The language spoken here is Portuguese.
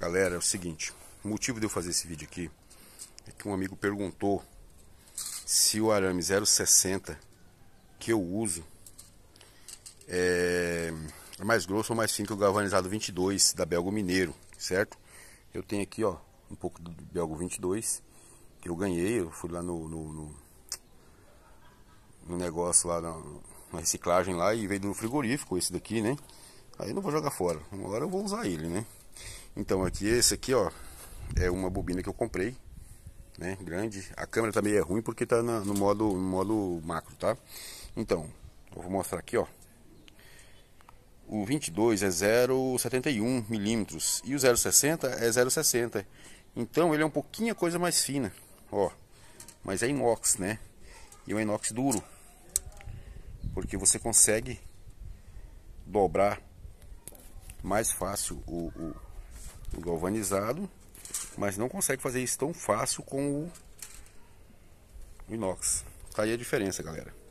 Galera, é o seguinte, o motivo de eu fazer esse vídeo aqui é que um amigo perguntou se o arame 060 que eu uso é, é, mais grosso ou mais fino que o galvanizado 22 da Belgo Mineiro, certo? Eu tenho aqui, ó, um pouco do Belgo 22 que eu ganhei, eu fui lá no, no, no, no negócio lá na, na reciclagem lá e veio no frigorífico esse daqui, né? Aí eu não vou jogar fora, agora eu vou usar ele, né? Então aqui esse aqui, ó, é uma bobina que eu comprei, né? Grande. A câmera também tá é ruim porque tá no modo no modo macro, tá? Então, eu vou mostrar aqui, ó. O 22 é 0,71 milímetros e o 0,60 é 0,60. Então ele é um pouquinho coisa mais fina, ó. Mas é inox, né? E é um inox duro. Porque você consegue dobrar mais fácil o, o galvanizado, mas não consegue fazer isso tão fácil com o inox. Tá aí a diferença, galera.